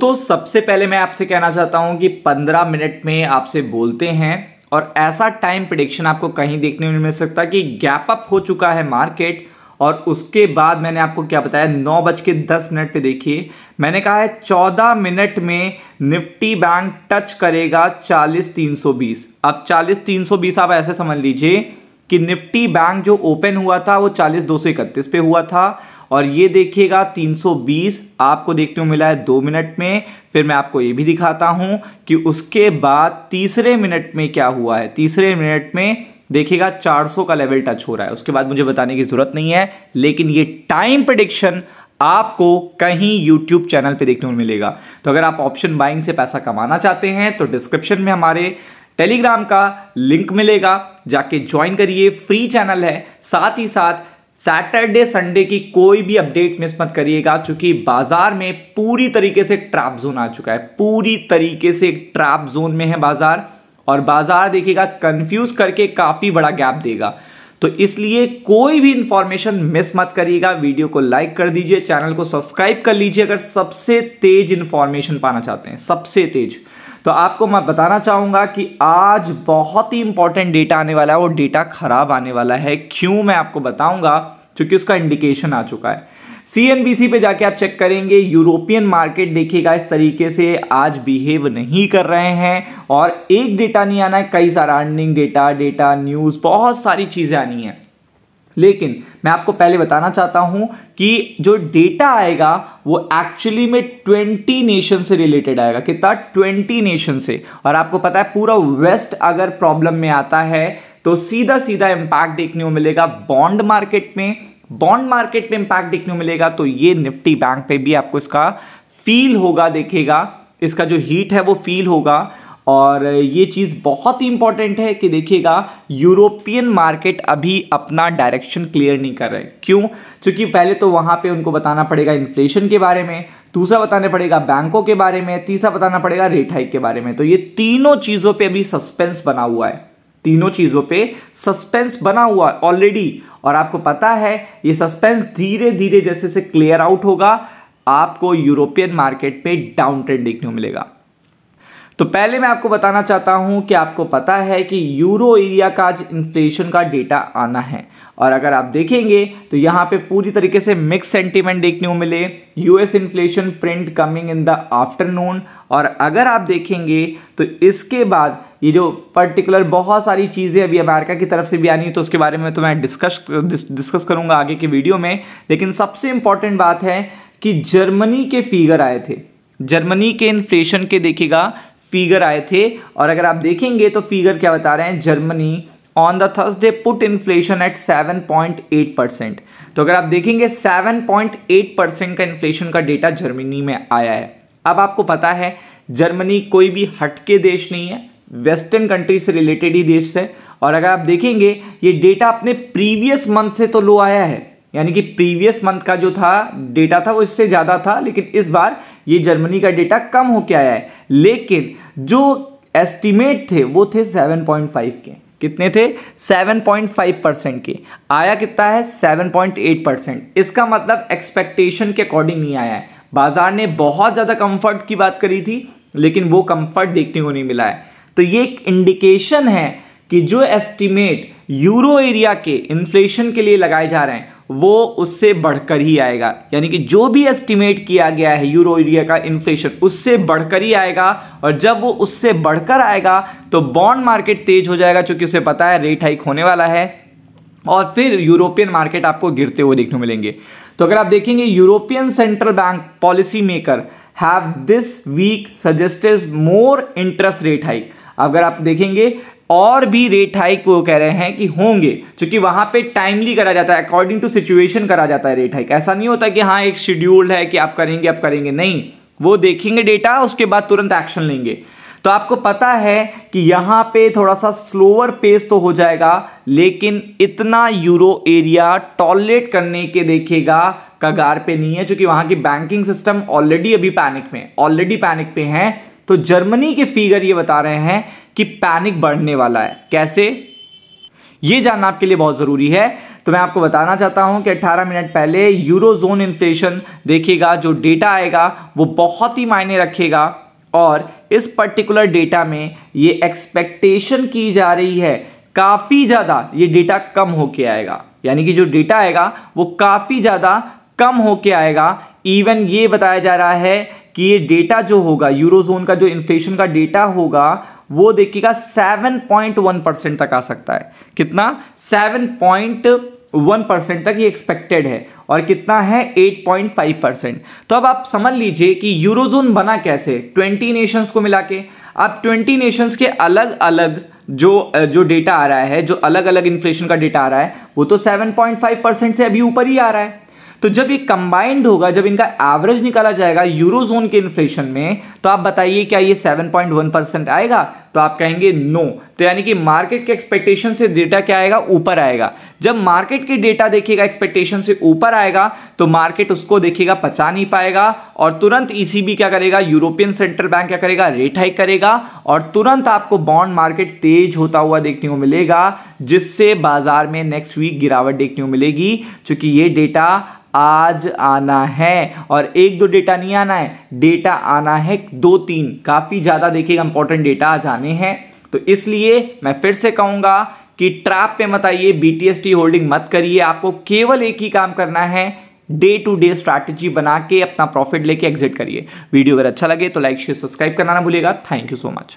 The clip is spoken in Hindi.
तो सबसे पहले मैं आपसे कहना चाहता हूं कि 15 मिनट में आपसे बोलते हैं और ऐसा टाइम प्रिडिक्शन आपको कहीं देखने में मिल सकता कि गैप अप हो चुका है मार्केट और उसके बाद मैंने आपको क्या बताया नौ बज के दस मिनट पर देखिए मैंने कहा है चौदह मिनट में निफ्टी बैंक टच करेगा चालीस तीन सौ बीस अब चालीस तीन सौ बीस आप ऐसे समझ लीजिए कि निफ्टी बैंक जो ओपन हुआ था वो चालीस दो सौ इकतीस पे हुआ था और ये देखिएगा 320 आपको देखने को मिला है दो मिनट में फिर मैं आपको ये भी दिखाता हूँ कि उसके बाद तीसरे मिनट में क्या हुआ है तीसरे मिनट में देखिएगा 400 का लेवल टच हो रहा है उसके बाद मुझे बताने की ज़रूरत नहीं है लेकिन ये टाइम प्रडिक्शन आपको कहीं YouTube चैनल पे देखने को मिलेगा तो अगर आप ऑप्शन बाइंग से पैसा कमाना चाहते हैं तो डिस्क्रिप्शन में हमारे टेलीग्राम का लिंक मिलेगा जाके ज्वाइन करिए फ्री चैनल है साथ ही साथ सैटरडे संडे की कोई भी अपडेट मिस मत करिएगा क्योंकि बाजार में पूरी तरीके से ट्रैप जोन आ चुका है पूरी तरीके से ट्रैप जोन में है बाजार और बाजार देखिएगा कंफ्यूज करके काफ़ी बड़ा गैप देगा तो इसलिए कोई भी इंफॉर्मेशन मिस मत करिएगा वीडियो को लाइक कर दीजिए चैनल को सब्सक्राइब कर लीजिए अगर सबसे तेज इंफॉर्मेशन पाना चाहते हैं सबसे तेज़ तो आपको मैं बताना चाहूँगा कि आज बहुत ही इंपॉर्टेंट डेटा आने वाला है वो डेटा खराब आने वाला है क्यों मैं आपको बताऊँगा क्योंकि उसका इंडिकेशन आ चुका है सी पे जाके आप चेक करेंगे यूरोपियन मार्केट देखिएगा इस तरीके से आज बिहेव नहीं कर रहे हैं और एक डेटा नहीं आना है कई सारा अर्निंग डेटा डेटा न्यूज़ बहुत सारी चीज़ें आनी है लेकिन मैं आपको पहले बताना चाहता हूं कि जो डेटा आएगा वो एक्चुअली में ट्वेंटी नेशन से रिलेटेड आएगा कितना ट्वेंटी नेशन से और आपको पता है पूरा वेस्ट अगर प्रॉब्लम में आता है तो सीधा सीधा इम्पैक्ट देखने को मिलेगा बॉन्ड मार्केट में बॉन्ड मार्केट में इम्पैक्ट देखने को मिलेगा तो ये निफ्टी बैंक पे भी आपको इसका फील होगा देखेगा इसका जो हीट है वो फील होगा और ये चीज़ बहुत ही इंपॉर्टेंट है कि देखिएगा यूरोपियन मार्केट अभी अपना डायरेक्शन क्लियर नहीं कर रहे क्यों क्योंकि पहले तो वहाँ पे उनको बताना पड़ेगा इन्फ्लेशन के बारे में दूसरा बताना पड़ेगा बैंकों के बारे में तीसरा बताना पड़ेगा रेट हाइक के बारे में तो ये तीनों चीज़ों पर अभी सस्पेंस बना हुआ है तीनों चीज़ों पे सस्पेंस बना हुआ है ऑलरेडी और आपको पता है ये सस्पेंस धीरे धीरे जैसे जैसे क्लियर आउट होगा आपको यूरोपियन मार्केट पे डाउन ट्रेंड देखने को मिलेगा तो पहले मैं आपको बताना चाहता हूं कि आपको पता है कि यूरो एरिया का आज इन्फ्लेशन का डेटा आना है और अगर आप देखेंगे तो यहाँ पे पूरी तरीके से मिक्स सेंटीमेंट देखने को मिले US inflation print coming in the afternoon और अगर आप देखेंगे तो इसके बाद ये जो पर्टिकुलर बहुत सारी चीज़ें अभी अमेरिका की तरफ से भी आनी है तो उसके बारे में तो मैं डिस्कस डिस्कस करूँगा आगे के वीडियो में लेकिन सबसे इम्पॉर्टेंट बात है कि जर्मनी के फिगर आए थे जर्मनी के इन्फ्लेशन के देखिएगा फिगर आए थे और अगर आप देखेंगे तो फिगर क्या बता रहे हैं Germany on the Thursday put inflation at 7.8 percent तो अगर आप देखेंगे 7.8 परसेंट का इन्फ्लेशन का डेटा जर्मनी में आया है अब आपको पता है जर्मनी कोई भी हटके देश नहीं है वेस्टर्न कंट्री से रिलेटेड ही देश है और अगर आप देखेंगे ये डेटा अपने प्रीवियस मंथ से तो लो आया है यानी कि प्रीवियस मंथ का जो था डेटा था वो इससे ज़्यादा था लेकिन इस बार ये जर्मनी का डेटा कम हो के आया है लेकिन जो एस्टिमेट थे वो थे 7.5 के कितने थे 7.5 परसेंट के आया कितना है 7.8 परसेंट इसका मतलब एक्सपेक्टेशन के अकॉर्डिंग नहीं आया है बाजार ने बहुत ज़्यादा कम्फर्ट की बात करी थी लेकिन वो कम्फर्ट देखने को नहीं मिला है तो ये एक इंडिकेशन है कि जो एस्टिमेट यूरो एरिया के इन्फ्लेशन के लिए लगाए जा रहे हैं वो उससे बढ़कर ही आएगा यानी कि जो भी एस्टिमेट किया गया है यूरो एरिया का इन्फ्लेशन उससे बढ़कर ही आएगा और जब वो उससे बढ़कर आएगा तो बॉन्ड मार्केट तेज हो जाएगा क्योंकि उसे पता है रेट हाइक होने वाला है और फिर यूरोपियन मार्केट आपको गिरते हुए देखने मिलेंगे तो अगर आप देखेंगे European central bank policy maker have this week suggested more interest rate hike अगर आप देखेंगे और भी रेट हाइक वो कह रहे हैं कि होंगे क्योंकि वहां पे टाइमली करा जाता है अकॉर्डिंग टू सिचुएशन करा जाता है रेट हाइक ऐसा नहीं होता कि हाँ एक शेड्यूल्ड है कि आप करेंगे आप करेंगे नहीं वो देखेंगे डेटा उसके बाद तुरंत एक्शन लेंगे तो आपको पता है कि यहाँ पे थोड़ा सा स्लोअर पेस तो हो जाएगा लेकिन इतना यूरो एरिया टॉलरेट करने के देखेगा कगार पे नहीं है क्योंकि वहाँ की बैंकिंग सिस्टम ऑलरेडी अभी पैनिक में ऑलरेडी पैनिक पे हैं तो जर्मनी के फिगर ये बता रहे हैं कि पैनिक बढ़ने वाला है कैसे ये जानना आपके लिए बहुत ज़रूरी है तो मैं आपको बताना चाहता हूं कि 18 मिनट पहले यूरो जोन इन्फ्लेशन देखेगा जो डेटा आएगा वो बहुत ही मायने रखेगा और इस पर्टिकुलर डेटा में ये एक्सपेक्टेशन की जा रही है काफ़ी ज़्यादा ये डेटा कम होके आएगा यानी कि जो डेटा आएगा वो काफ़ी ज़्यादा कम होके आएगा इवन ये बताया जा रहा है कि ये डेटा जो होगा यूरोजोन का जो इन्फ्लेशन का डेटा होगा वो देखिएगा 7.1 परसेंट तक आ सकता है कितना 7.1 परसेंट तक ये एक्सपेक्टेड है और कितना है 8.5 परसेंट तो अब आप समझ लीजिए कि यूरोजोन बना कैसे 20 नेशंस को मिला के अब ट्वेंटी नेशंस के अलग अलग जो जो डेटा आ रहा है जो अलग अलग इन्फ्लेशन का डेटा आ रहा है वो तो 7.5 परसेंट से अभी ऊपर ही आ रहा है तो जब ये कंबाइंड होगा जब इनका एवरेज निकाला जाएगा यूरोजोन के इन्फ्लेशन में तो आप बताइए क्या ये 7.1 परसेंट आएगा तो आप कहेंगे नो तो यानी कि मार्केट के एक्सपेक्टेशन से डेटा क्या आएगा ऊपर आएगा जब मार्केट के डेटा देखिएगा एक्सपेक्टेशन से ऊपर आएगा तो मार्केट उसको देखिएगा पचा नहीं पाएगा और तुरंत ईसीबी e क्या करेगा यूरोपियन सेंट्रल बैंक क्या करेगा रेट हाइक करेगा और तुरंत आपको बॉन्ड मार्केट तेज होता हुआ देखने को मिलेगा जिससे बाजार में नेक्स्ट वीक गिरावट देखने को मिलेगी चूंकि ये डेटा आज आना है और एक दो डेटा नहीं आना है डेटा आना है दो तीन काफ़ी ज़्यादा देखिएगा इंपॉर्टेंट डेटा आज आना लगानी है तो इसलिए मैं फिर से कहूंगा कि ट्रैप पे मत आइए बीटीएसटी होल्डिंग मत करिए आपको केवल एक ही काम करना है डे टू डे स्ट्रैटेजी बना के अपना प्रॉफिट लेके एग्जिट करिए वीडियो अगर अच्छा लगे तो लाइक शेयर सब्सक्राइब करना ना भूलिएगा थैंक यू सो मच